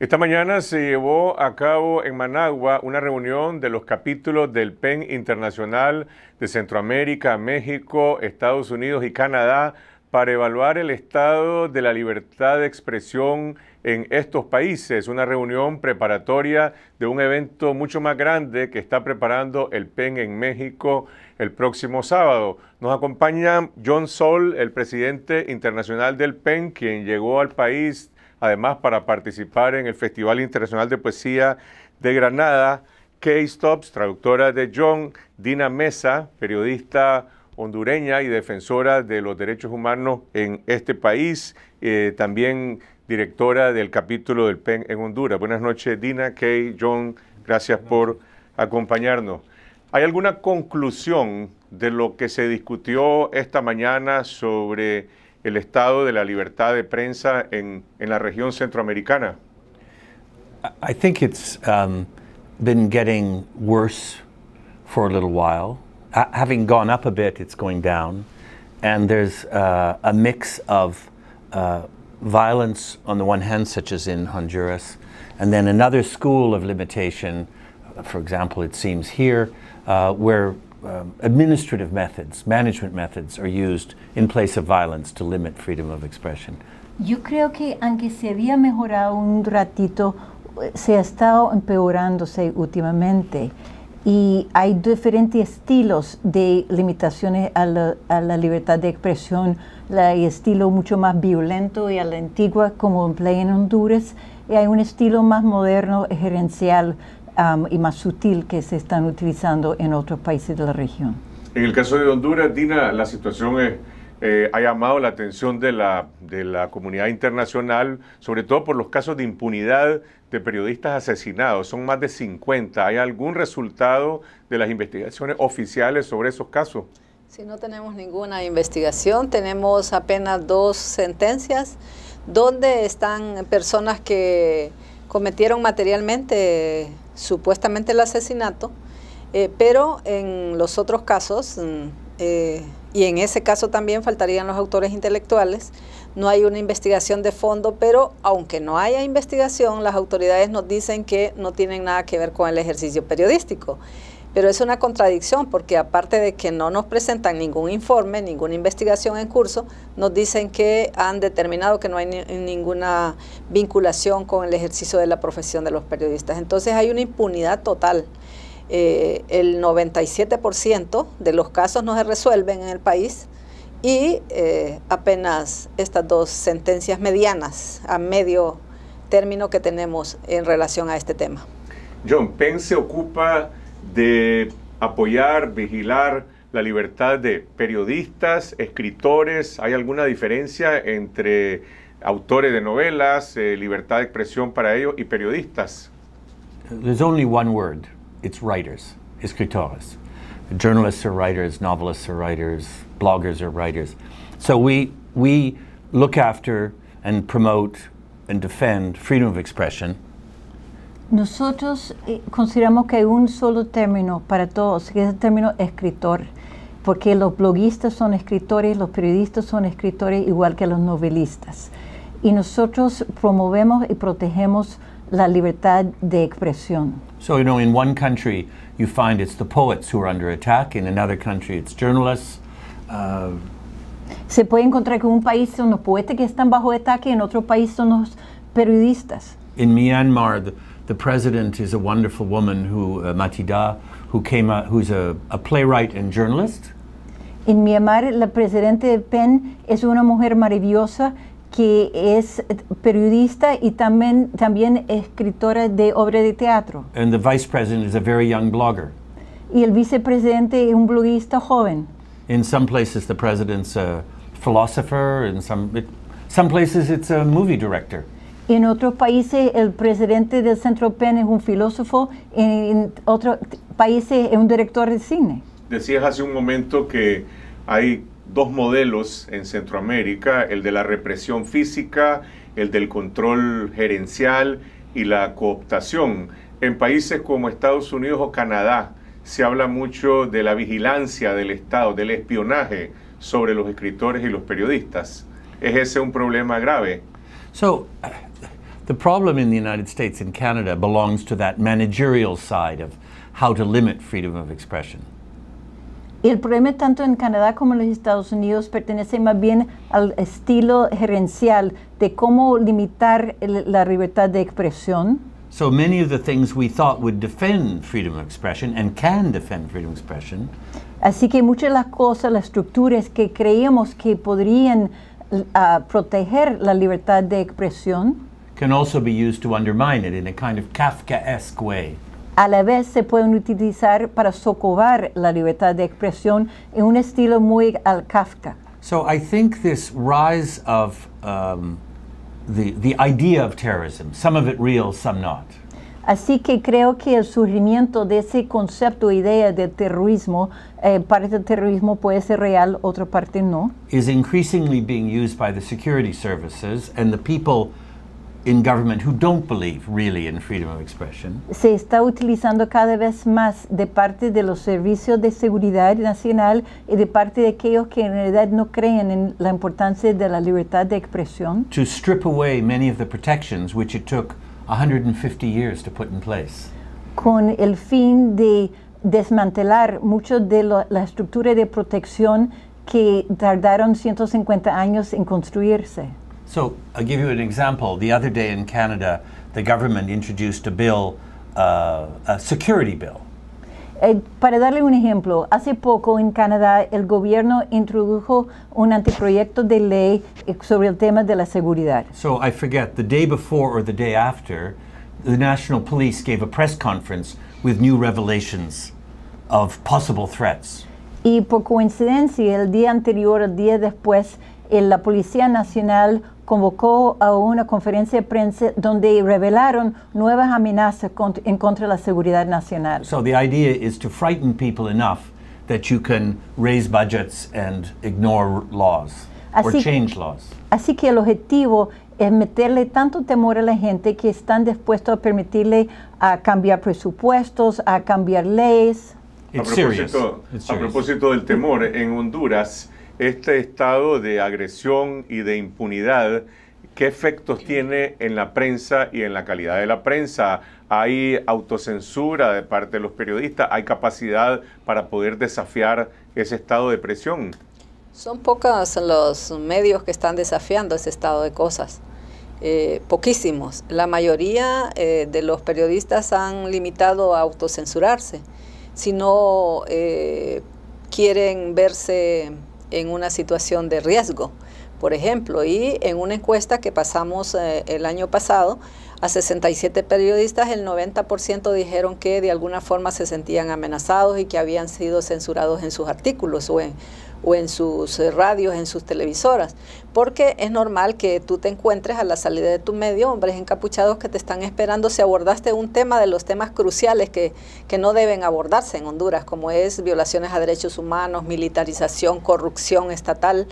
Esta mañana se llevó a cabo en Managua una reunión de los capítulos del PEN Internacional de Centroamérica, México, Estados Unidos y Canadá para evaluar el estado de la libertad de expresión en estos países, una reunión preparatoria de un evento mucho más grande que está preparando el PEN en México el próximo sábado. Nos acompaña John Sol, el presidente internacional del PEN, quien llegó al país además para participar en el Festival Internacional de Poesía de Granada. Kay Stops, traductora de John, Dina Mesa, periodista hondureña y defensora de los derechos humanos en este país, eh, también directora del capítulo del PEN en Honduras. Buenas noches, Dina, Kay, John, gracias por acompañarnos. ¿Hay alguna conclusión de lo que se discutió esta mañana sobre el estado de la libertad de prensa en, en la región centroamericana? I think it's um, been getting worse for a little while. Uh, having gone up a bit, it's going down. And there's uh, a mix of uh, violence on the one hand, such as in Honduras, and then another school of limitation, for example, it seems here, uh, where Um, administrative methods, management methods are used in place of violence to limit freedom of expression. Yo creo que aunque se había mejorado un ratito, se ha estado empeorándose últimamente y hay diferentes estilos de limitaciones a la, libertad de expresión, Hay el estilo mucho más violento y a la antigua como play en Honduras, y hay un estilo más moderno gerencial y más sutil que se están utilizando en otros países de la región. En el caso de Honduras, Dina, la situación eh, ha llamado la atención de la, de la comunidad internacional, sobre todo por los casos de impunidad de periodistas asesinados. Son más de 50. ¿Hay algún resultado de las investigaciones oficiales sobre esos casos? Sí, no tenemos ninguna investigación, tenemos apenas dos sentencias donde están personas que cometieron materialmente supuestamente el asesinato, eh, pero en los otros casos, mm, eh, y en ese caso también faltarían los autores intelectuales, no hay una investigación de fondo, pero aunque no haya investigación, las autoridades nos dicen que no tienen nada que ver con el ejercicio periodístico. Pero es una contradicción porque aparte de que no nos presentan ningún informe, ninguna investigación en curso, nos dicen que han determinado que no hay ninguna vinculación con el ejercicio de la profesión de los periodistas. Entonces hay una impunidad total. Eh, el 97% de los casos no se resuelven en el país y eh, apenas estas dos sentencias medianas a medio término que tenemos en relación a este tema. John, PEN se ocupa de apoyar, vigilar la libertad de periodistas, escritores. ¿Hay alguna diferencia entre autores de novelas, eh, libertad de expresión para ellos y periodistas? There's only one word. It's writers, escritores. Journalists are writers, novelists are writers, bloggers are writers. So we we look after and promote and defend freedom of expression nosotros eh, consideramos que hay un solo término para todos, que es el término escritor, porque los bloguistas son escritores, los periodistas son escritores, igual que los novelistas. Y nosotros promovemos y protegemos la libertad de expresión. So, you know, in one country you find it's the poets who are under attack, in another country it's journalists. Uh, Se puede encontrar que en un país son los poetas que están bajo ataque, en otro país son los periodistas. En Myanmar, the president is a wonderful woman who, uh, Matida, who came out, who's a, a playwright and journalist. En Myanmar, la presidente de PEN es una mujer maravillosa que es periodista y también, también escritora de obra de teatro. And the vice president is a very young blogger. Y el vicepresidente es un bloguista joven. In some places, the president's a philosopher. In some, it, some places, it's a movie director. En otros países el presidente del Centro PEN es un filósofo, en otros países es un director de cine. Decías hace un momento que hay dos modelos en Centroamérica, el de la represión física, el del control gerencial y la cooptación. En países como Estados Unidos o Canadá se habla mucho de la vigilancia del Estado, del espionaje sobre los escritores y los periodistas. ¿Es ese un problema grave? So, The problem in the United States and Canada belongs to that managerial side of how to limit freedom of expression. Y el problema tanto en Canadá como en los Estados Unidos pertenece más bien al estilo gerencial de cómo limitar el, la libertad de expresión. So many of the things we thought would defend freedom of expression and can defend freedom of expression. Así que muchas de las cosas, las estructuras que creíamos que podrían uh, proteger la libertad de expresión can also be used to undermine it in a kind of Kafkaesque way. A la vez se pueden utilizar para socavar la libertad de expresión en un estilo muy al Kafka. So I think this rise of um, the, the idea of terrorism, some of it real, some not. Así que creo que el surgimiento de ese concepto, idea de terrorismo, eh, parte del terrorismo puede ser real, otra parte no. Is increasingly being used by the security services and the people Se está utilizando cada vez más de parte de los servicios de seguridad nacional y de parte de aquellos que en realidad no creen en la importancia de la libertad de expresión. To strip away many of the protections which it took 150 years to put in place. Con el fin de desmantelar mucho de la estructura de protección que tardaron 150 años en construirse. So I'll give you an example. The other day in Canada, the government introduced a bill, uh, a security bill. Eh, para darle un ejemplo, hace poco en Canadá el gobierno introdujo un anteproyecto de ley eh, sobre el tema de la seguridad. So I forget, the day before or the day after, the National Police gave a press conference with new revelations of possible threats. Y por coincidencia, el día anterior, el día después, eh, la Policía Nacional convocó a una conferencia de prensa donde revelaron nuevas amenazas contra, en contra de la seguridad nacional. So the idea is to frighten people enough that you can raise budgets and ignore laws así, or change laws. Así que el objetivo es meterle tanto temor a la gente que están dispuestos a permitirle a cambiar presupuestos, a cambiar leyes. a a propósito del temor, en Honduras este estado de agresión y de impunidad, ¿qué efectos tiene en la prensa y en la calidad de la prensa? ¿Hay autocensura de parte de los periodistas? ¿Hay capacidad para poder desafiar ese estado de presión? Son pocos los medios que están desafiando ese estado de cosas. Eh, poquísimos. La mayoría eh, de los periodistas han limitado a autocensurarse, si no eh, quieren verse en una situación de riesgo, por ejemplo. Y en una encuesta que pasamos eh, el año pasado, a 67 periodistas, el 90% dijeron que de alguna forma se sentían amenazados y que habían sido censurados en sus artículos o en, o en sus eh, radios, en sus televisoras, porque es normal que tú te encuentres a la salida de tu medio hombres encapuchados que te están esperando si abordaste un tema de los temas cruciales que, que no deben abordarse en Honduras, como es violaciones a derechos humanos, militarización, corrupción estatal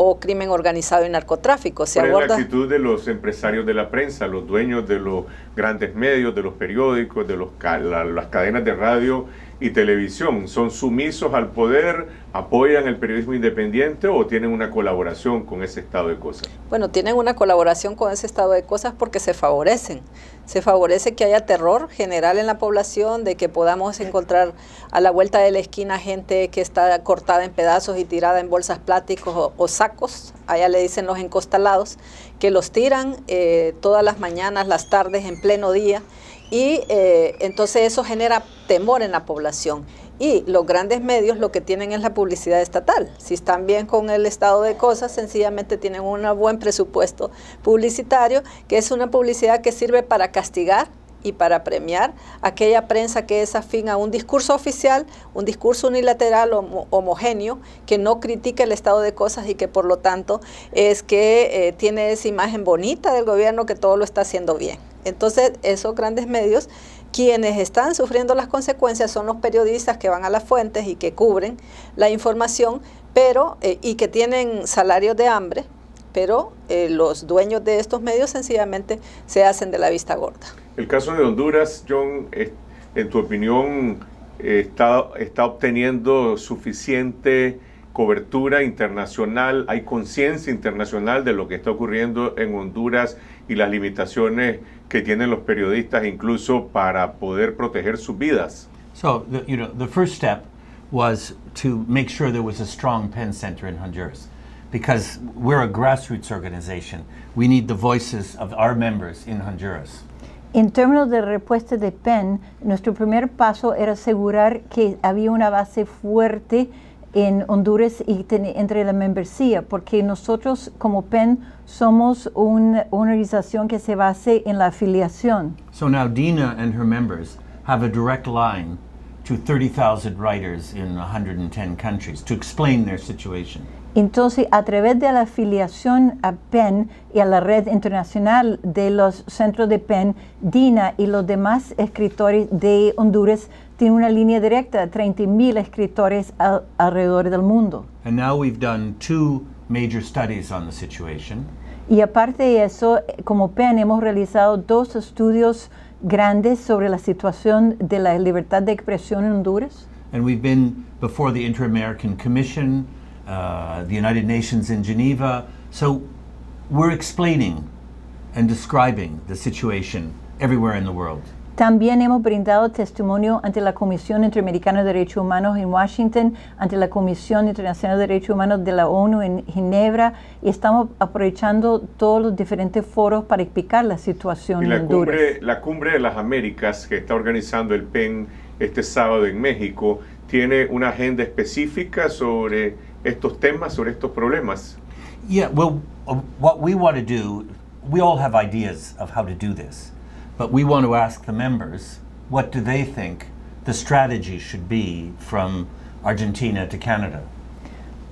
o crimen organizado y narcotráfico. ¿Cuál es la actitud de los empresarios de la prensa, los dueños de los grandes medios, de los periódicos, de los las cadenas de radio y televisión? ¿Son sumisos al poder, apoyan el periodismo independiente o tienen una colaboración con ese estado de cosas? Bueno, tienen una colaboración con ese estado de cosas porque se favorecen se favorece que haya terror general en la población, de que podamos encontrar a la vuelta de la esquina gente que está cortada en pedazos y tirada en bolsas plásticos o, sacos, allá le dicen los encostalados, que los tiran eh, todas las mañanas, las tardes, en pleno día y eh, entonces eso genera temor en la población. Y los grandes medios lo que tienen es la publicidad estatal. Si están bien con el estado de cosas, sencillamente tienen un buen presupuesto publicitario, que es una publicidad que sirve para castigar y para premiar aquella prensa que es afín a un discurso oficial, un discurso unilateral o homogéneo, que no critica el estado de cosas y que por lo tanto es que eh, tiene esa imagen bonita del gobierno que todo lo está haciendo bien. Entonces, esos grandes medios, quienes están sufriendo las consecuencias son los periodistas que van a las fuentes y que cubren la información, pero eh, y que tienen salarios de hambre, pero eh, los dueños de estos medios sencillamente se hacen de la vista gorda. El caso de Honduras, John, eh, en tu opinión, está, está obteniendo suficiente cobertura internacional, hay conciencia internacional de lo que está ocurriendo en Honduras y las limitaciones que tienen los periodistas incluso para poder proteger sus vidas. So, you know, the first step was to make sure there was a strong PEN Center in Honduras because we're a grassroots organization. We need the voices of our members in Honduras. En términos de respuesta de PEN, nuestro primer paso era asegurar que había una base fuerte en Honduras y ten, entre la membresía, porque nosotros como PEN somos una, organización que se base en la afiliación. So now Dina and her members have a direct line to 30,000 writers in 110 countries to explain their situation. Entonces, a través de la afiliación a PEN y a la red internacional de los centros de PEN, Dina y los demás escritores de Honduras tienen una línea directa de 30.000 escritores alrededor del mundo. And now we've done two major studies on the situation. Y aparte de eso, como PEN hemos realizado dos estudios sobre la situación de la libertad de expresión en Honduras. And we've been before the Inter-American Commission, uh, the United Nations in Geneva. So we're explaining and describing the situation everywhere in the world. También hemos brindado testimonio ante la Comisión Interamericana de Derechos Humanos en Washington, ante la Comisión Internacional de Derechos Humanos de la ONU en Ginebra y estamos aprovechando todos los diferentes foros para explicar la situación la en Honduras. Cumbre, la Cumbre de las Américas que está organizando el PEN este sábado en México tiene una agenda específica sobre estos temas, sobre estos problemas. Yeah, well, um, what we want to do, we all have ideas of how to do this. But we want to ask the members what do they think the strategy should be from Argentina to Canada.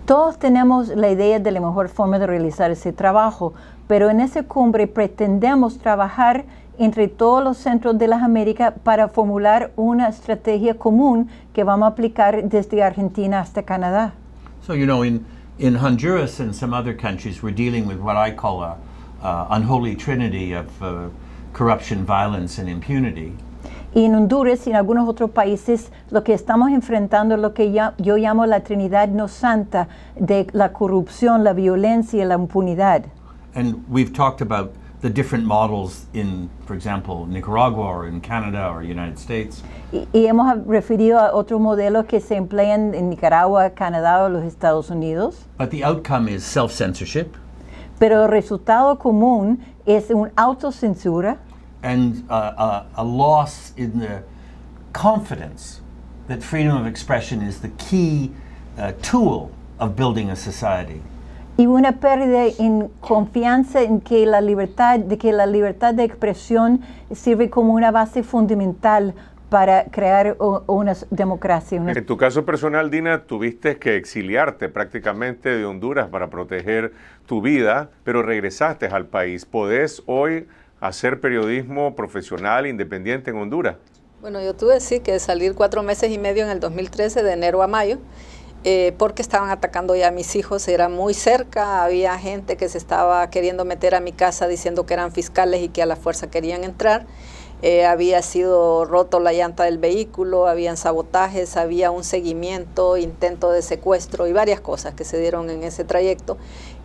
Todos tenemos la idea de la mejor forma de realizar ese trabajo, pero en esa cumbre pretendemos trabajar entre todos los centros de las Américas para formular una estrategia común que vamos a aplicar desde Argentina hasta Canadá. So, you know, in, in Honduras and some other countries, we're dealing with what I call a uh, unholy trinity of uh, corruption, violence, and impunity. Y en Honduras y en algunos otros países lo que estamos enfrentando es lo que yo llamo la Trinidad no santa de la corrupción, la violencia y la impunidad. And we've Nicaragua or United Y, hemos referido a otros modelos que se emplean en Nicaragua, Canadá o los Estados Unidos. Pero el resultado común es una autocensura a, a Y una pérdida en confianza en que la libertad, de que la libertad de expresión sirve como una base fundamental para crear una democracia. En tu caso personal, Dina, tuviste que exiliarte prácticamente de Honduras para proteger tu vida, pero regresaste al país. ¿Podés hoy hacer periodismo profesional independiente en Honduras? Bueno, yo tuve sí que salir cuatro meses y medio en el 2013, de enero a mayo, eh, porque estaban atacando ya a mis hijos, era muy cerca, había gente que se estaba queriendo meter a mi casa diciendo que eran fiscales y que a la fuerza querían entrar. Eh, había sido roto la llanta del vehículo, habían sabotajes, había un seguimiento, intento de secuestro y varias cosas que se dieron en ese trayecto.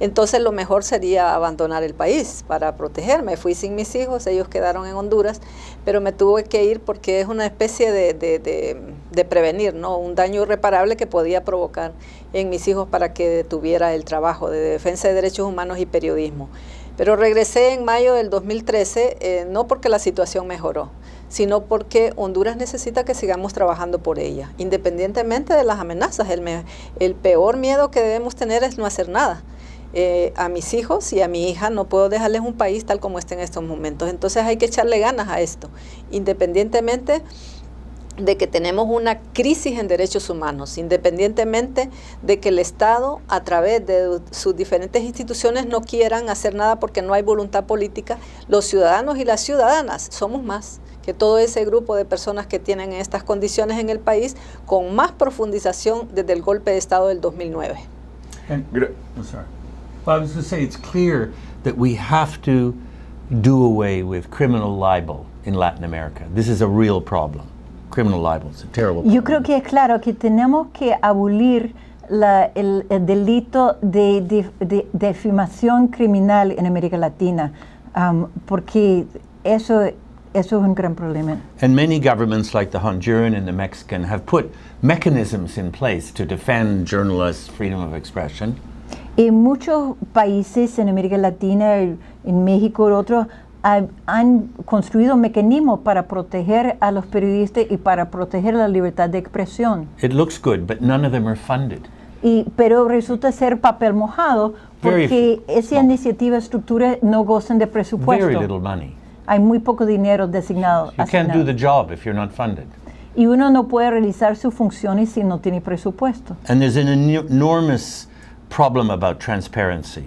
Entonces lo mejor sería abandonar el país para protegerme. Fui sin mis hijos, ellos quedaron en Honduras, pero me tuve que ir porque es una especie de, prevenir, ¿no? Un daño irreparable que podía provocar en mis hijos para que detuviera el trabajo de defensa de derechos humanos y periodismo. Pero regresé en mayo del 2013, eh, no porque la situación mejoró, sino porque Honduras necesita que sigamos trabajando por ella, independientemente de las amenazas. el peor miedo que debemos tener es no hacer nada. Eh, a mis hijos y a mi hija, no puedo dejarles un país tal como está en estos momentos. Entonces hay que echarle ganas a esto, independientemente de que tenemos una crisis en derechos humanos, independientemente de que el Estado, a través de sus diferentes instituciones, no quieran hacer nada porque no hay voluntad política, los ciudadanos y las ciudadanas somos más que todo ese grupo de personas que tienen estas condiciones en el país, con más profundización desde el golpe de Estado del 2009. Well, I was going to say it's clear that we have to do away with criminal libel in Latin America. This is a real problem. Criminal libel is a terrible problem. Yo creo que es claro que tenemos que abolir la, el, el, delito de, de, de, de criminal en América Latina, um, porque eso, eso es un gran problema. And many governments like the Honduran and the Mexican have put mechanisms in place to defend journalists' freedom of expression. En muchos países en América Latina, en México y otros, han construido mecanismos para proteger a los periodistas y para proteger la libertad de expresión. It looks good, but none of them are funded. Y, pero resulta ser papel mojado porque esas iniciativas estructurales no gozan de presupuesto. Very little money. Hay muy poco dinero designado. You can't do the job if you're not funded. Y uno no puede realizar sus funciones si no tiene presupuesto. And there's an enormous problem about transparency.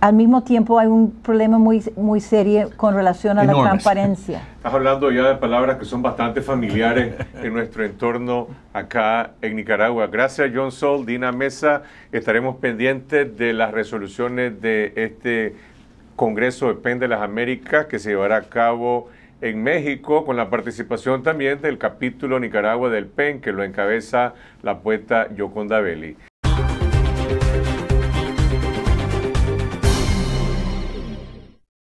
al mismo tiempo hay un problema muy, muy serio con relación a la transparencia. Estás hablando ya de palabras que son bastante familiares en nuestro entorno acá en Nicaragua. Gracias John Sol, Dina Mesa. Estaremos pendientes de las resoluciones de este Congreso de PEN de las Américas que se llevará a cabo en México con la participación también del capítulo Nicaragua del PEN que lo encabeza la poeta Yoconda Belli.